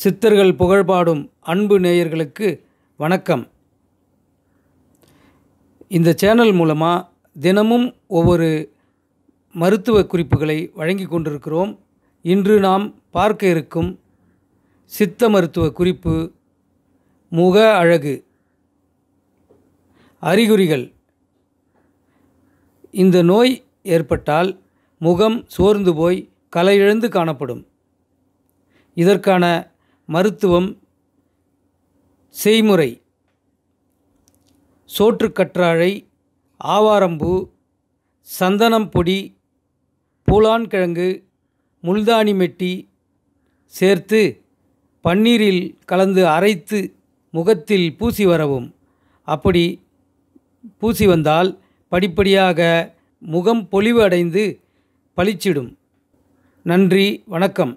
சித்தர்கள் புகழ்பாடும் அன்பு நேயர்களுக்கு வணக்கம் இந்த சேனல் மூலமாக தினமும் ஒவ்வொரு மருத்துவ குறிப்புகளை வழங்கி கொண்டிருக்கிறோம் இன்று நாம் பார்க்க இருக்கும் சித்த மருத்துவ குறிப்பு முக அழகு அறிகுறிகள் இந்த நோய் ஏற்பட்டால் முகம் சோர்ந்து போய் கலையிழந்து காணப்படும் இதற்கான மருத்துவம் செய்முறை சோற்றுக்கற்றாழை ஆவாரம்பூ சந்தனம் பொடி பூலான்கிழங்கு முல்தானி மெட்டி சேர்த்து பன்னீரில் கலந்து அரைத்து முகத்தில் பூசி வரவும் அப்படி பூசி வந்தால் படிப்படியாக முகம் பொலிவு அடைந்து பளிச்சிடும் நன்றி வணக்கம்